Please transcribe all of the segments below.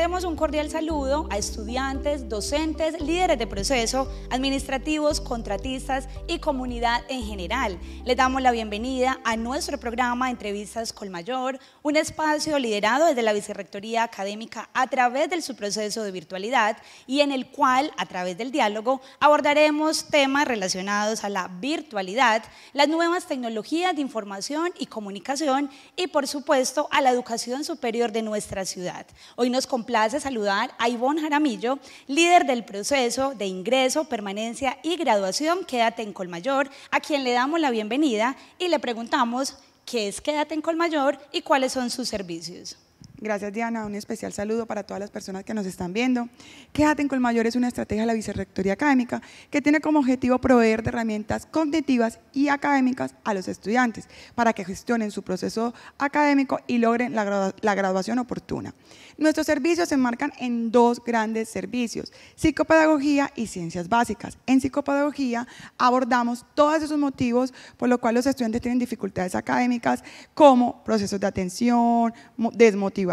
damos un cordial saludo a estudiantes, docentes, líderes de proceso, administrativos, contratistas y comunidad en general. Les damos la bienvenida a nuestro programa Entrevistas Colmayor, un espacio liderado desde la Vicerrectoría Académica a través de su proceso de virtualidad y en el cual, a través del diálogo, abordaremos temas relacionados a la virtualidad, las nuevas tecnologías de información y comunicación y, por supuesto, a la educación superior de nuestra ciudad. Hoy nos Place saludar a Ivonne Jaramillo, líder del proceso de ingreso, permanencia y graduación Quédate en Colmayor, a quien le damos la bienvenida y le preguntamos qué es Quédate en Colmayor y cuáles son sus servicios. Gracias, Diana. Un especial saludo para todas las personas que nos están viendo. Quédate en mayor es una estrategia de la Vicerrectoría Académica que tiene como objetivo proveer herramientas cognitivas y académicas a los estudiantes para que gestionen su proceso académico y logren la, graduación oportuna. Nuestros servicios se enmarcan en dos grandes servicios, psicopedagogía y ciencias básicas. En psicopedagogía abordamos todos esos motivos por los cuales los estudiantes tienen dificultades académicas como procesos de atención, desmotivación,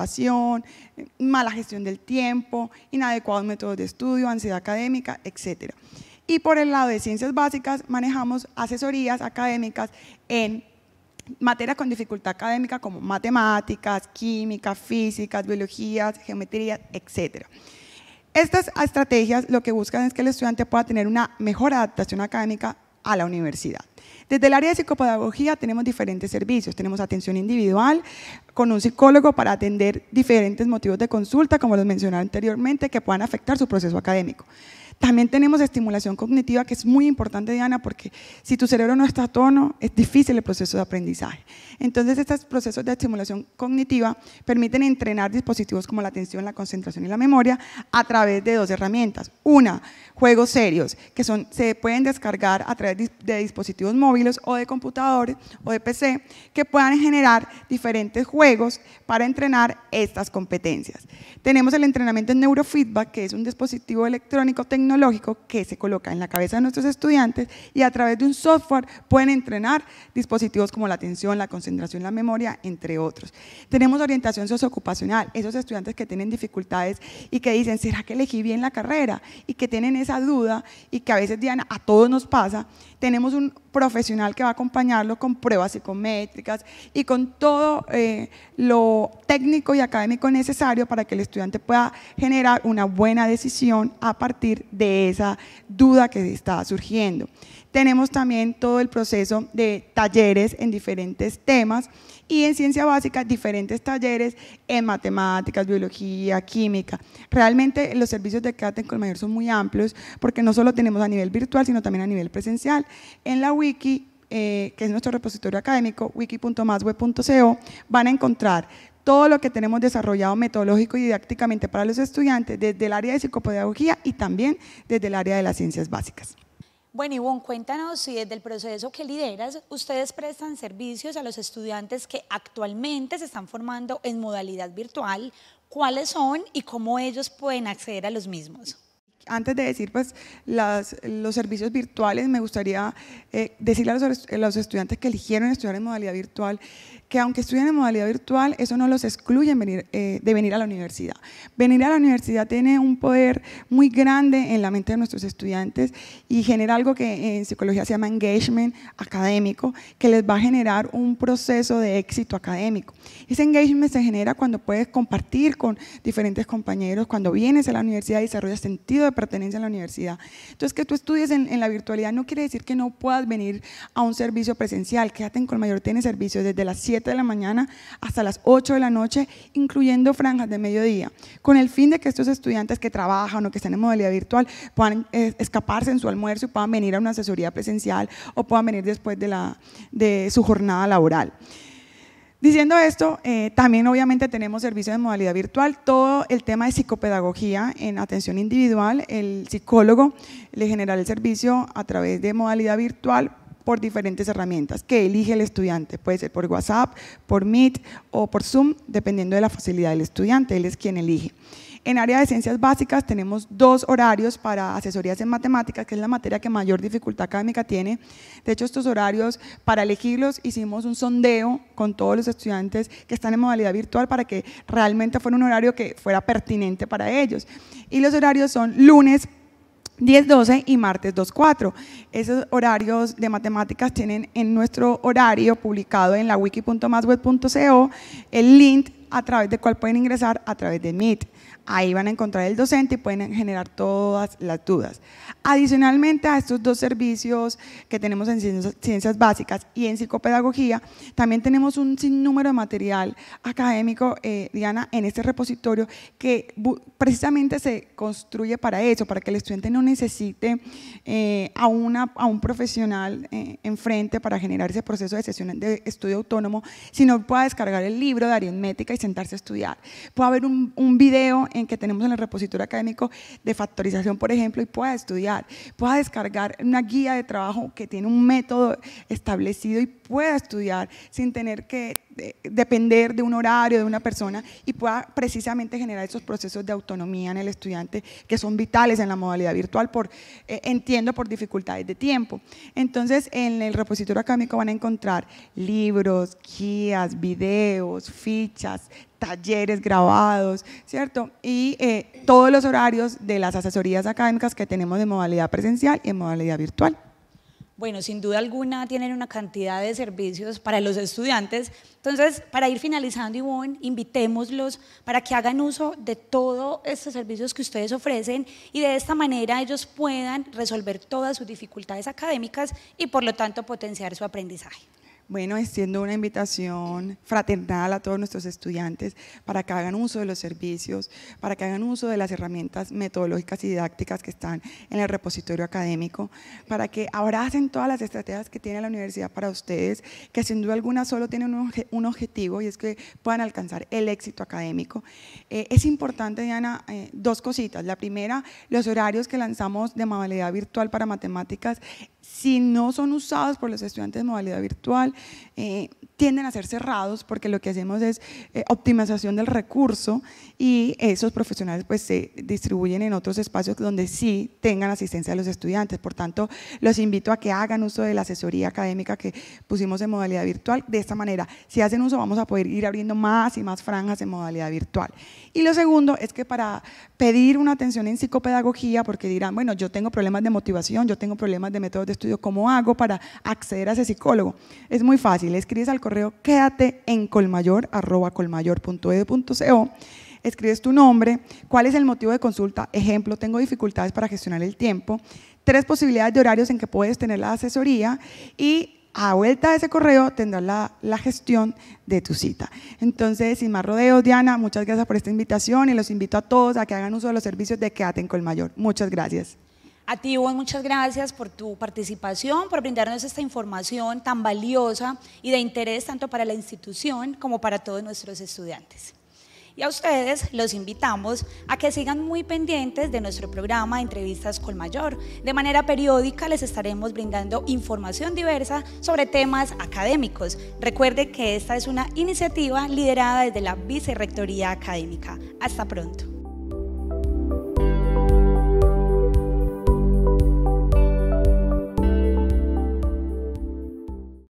mala gestión del tiempo, inadecuados métodos de estudio, ansiedad académica, etc. Y por el lado de ciencias básicas, manejamos asesorías académicas en materias con dificultad académica como matemáticas, química, físicas, biologías, geometría, etc. Estas estrategias lo que buscan es que el estudiante pueda tener una mejor adaptación académica a la universidad. Desde el área de psicopedagogía tenemos diferentes servicios. Tenemos atención individual con un psicólogo para atender diferentes motivos de consulta, como los mencionaba anteriormente, que puedan afectar su proceso académico. También tenemos estimulación cognitiva, que es muy importante, Diana, porque si tu cerebro no está a tono, es difícil el proceso de aprendizaje. Entonces, estos procesos de estimulación cognitiva permiten entrenar dispositivos como la atención, la concentración y la memoria a través de dos herramientas. Una, juegos serios, que se pueden descargar a través de dispositivos móviles o de computadores o de PC, que puedan generar diferentes juegos para entrenar estas competencias. Tenemos el entrenamiento en neurofeedback, que es un dispositivo electrónico tecnológico tecnológico que se coloca en la cabeza de nuestros estudiantes y a través de un software pueden entrenar dispositivos como la atención, la concentración, la memoria, entre otros. Tenemos orientación socioocupacional, esos estudiantes que tienen dificultades y que dicen, ¿será que elegí bien la carrera? Y que tienen esa duda y que a veces, Diana, a todos nos pasa. Tenemos un, profesional que va a acompañarlo con pruebas psicométricas y con todo eh, lo técnico y académico necesario para que el estudiante pueda generar una buena decisión a partir de esa duda que está surgiendo. Tenemos también todo el proceso de talleres en diferentes temas y en ciencia básica diferentes talleres en matemáticas, biología, química. Realmente los servicios de en mayor son muy amplios porque no solo tenemos a nivel virtual, sino también a nivel presencial. En la wiki, eh, que es nuestro repositorio académico, wiki.masweb.co, van a encontrar todo lo que tenemos desarrollado metodológico y didácticamente para los estudiantes desde el área de psicopedagogía y también desde el área de las ciencias básicas. Bueno, Ivonne, cuéntanos si desde el proceso que lideras, ustedes prestan servicios a los estudiantes que actualmente se están formando en modalidad virtual, cuáles son y cómo ellos pueden acceder a los mismos antes de decir pues, los servicios virtuales, me gustaría eh, decirle a los, estudiantes que eligieron estudiar en modalidad virtual que aunque estudien en modalidad virtual, eso no los excluye eh, de venir a la universidad. Venir a la universidad tiene un poder muy grande en la mente de nuestros estudiantes y genera algo que en psicología se llama engagement académico, que les va a generar un proceso de éxito académico. Ese engagement se genera cuando puedes compartir con diferentes compañeros, cuando vienes a la universidad y desarrollas sentido de pertenencia a la universidad. Entonces, que tú estudies en, la virtualidad no quiere decir que no puedas venir a un servicio presencial. Quédate en mayor tiene servicios desde la de la mañana hasta las 8 de la noche, incluyendo franjas de mediodía, con el fin de que estos estudiantes que trabajan o que están en modalidad virtual puedan eh, escaparse en su almuerzo y puedan venir a una asesoría presencial o puedan venir después de, la, de su jornada laboral. Diciendo esto, eh, también obviamente tenemos servicios de modalidad virtual, todo el tema de psicopedagogía en atención individual, el psicólogo le generará el servicio a través de modalidad virtual por diferentes herramientas que elige el estudiante. Puede ser por WhatsApp, por Meet o por Zoom, dependiendo de la facilidad del estudiante, él es quien elige. En área de ciencias básicas tenemos dos horarios para asesorías en matemáticas, que es la materia que mayor dificultad académica tiene. De hecho, estos horarios, para elegirlos, hicimos un sondeo con todos los estudiantes que están en modalidad virtual para que realmente fuera un horario que fuera pertinente para ellos. Y los horarios son lunes, 10.12 y martes 2.4. Esos horarios de matemáticas tienen en nuestro horario publicado en la wiki.masweb.co el link a través del cual pueden ingresar a través de Meet. Ahí van a encontrar el docente y pueden generar todas las dudas. Adicionalmente a estos dos servicios que tenemos en ciencias básicas y en psicopedagogía, también tenemos un sinnúmero de material académico, eh, Diana, en este repositorio que precisamente se construye para eso, para que el estudiante no necesite eh, a, una, a un profesional eh, enfrente para generar ese proceso de sesión de estudio autónomo, sino pueda descargar el libro de aritmética y sentarse a estudiar. Puede haber un, un video en que tenemos en el repositorio académico de factorización, por ejemplo, y pueda estudiar, pueda descargar una guía de trabajo que tiene un método establecido y pueda estudiar sin tener que depender de un horario, de una persona, y pueda precisamente generar esos procesos de autonomía en el estudiante que son vitales en la modalidad virtual, por, eh, entiendo, por dificultades de tiempo. Entonces, en el repositorio académico van a encontrar libros, guías, videos, fichas, talleres grabados, ¿cierto? Y eh, todos los horarios de las asesorías académicas que tenemos de modalidad presencial y en modalidad virtual. Bueno, sin duda alguna tienen una cantidad de servicios para los estudiantes. Entonces, para ir finalizando, Ivonne, invitémoslos para que hagan uso de todos estos servicios que ustedes ofrecen y de esta manera ellos puedan resolver todas sus dificultades académicas y por lo tanto potenciar su aprendizaje bueno, siendo una invitación fraternal a todos nuestros estudiantes para que hagan uso de los servicios, para que hagan uso de las herramientas metodológicas y didácticas que están en el repositorio académico, para que abracen todas las estrategias que tiene la universidad para ustedes, que sin duda alguna solo tienen un, objetivo y es que puedan alcanzar el éxito académico. Eh, es importante, Diana, eh, dos cositas. La primera, los horarios que lanzamos de modalidad virtual para matemáticas si no son usados por los estudiantes de modalidad virtual, eh, tienden a ser cerrados porque lo que hacemos es eh, optimización del recurso y esos profesionales pues se distribuyen en otros espacios donde sí tengan asistencia a los estudiantes. Por tanto, los invito a que hagan uso de la asesoría académica que pusimos en modalidad virtual. De esta manera, si hacen uso vamos a poder ir abriendo más y más franjas en modalidad virtual. Y lo segundo es que para pedir una atención en psicopedagogía, porque dirán, bueno, yo tengo problemas de motivación, yo tengo problemas de métodos de estudio, ¿cómo hago para acceder a ese psicólogo? Es muy fácil, escribes al correo quédate en colmayor, arroba colmayor.edu.co. Escribes tu nombre, cuál es el motivo de consulta, ejemplo, tengo dificultades para gestionar el tiempo, tres posibilidades de horarios en que puedes tener la asesoría y a vuelta de ese correo tendrás la, la, gestión de tu cita. Entonces, sin más rodeos, Diana, muchas gracias por esta invitación y los invito a todos a que hagan uso de los servicios de Quédate en Colmayor. Muchas gracias. A ti, muchas gracias por tu participación, por brindarnos esta información tan valiosa y de interés tanto para la institución como para todos nuestros estudiantes. Y a ustedes los invitamos a que sigan muy pendientes de nuestro programa de Entrevistas con Mayor. De manera periódica les estaremos brindando información diversa sobre temas académicos. Recuerde que esta es una iniciativa liderada desde la Vicerrectoría Académica. Hasta pronto.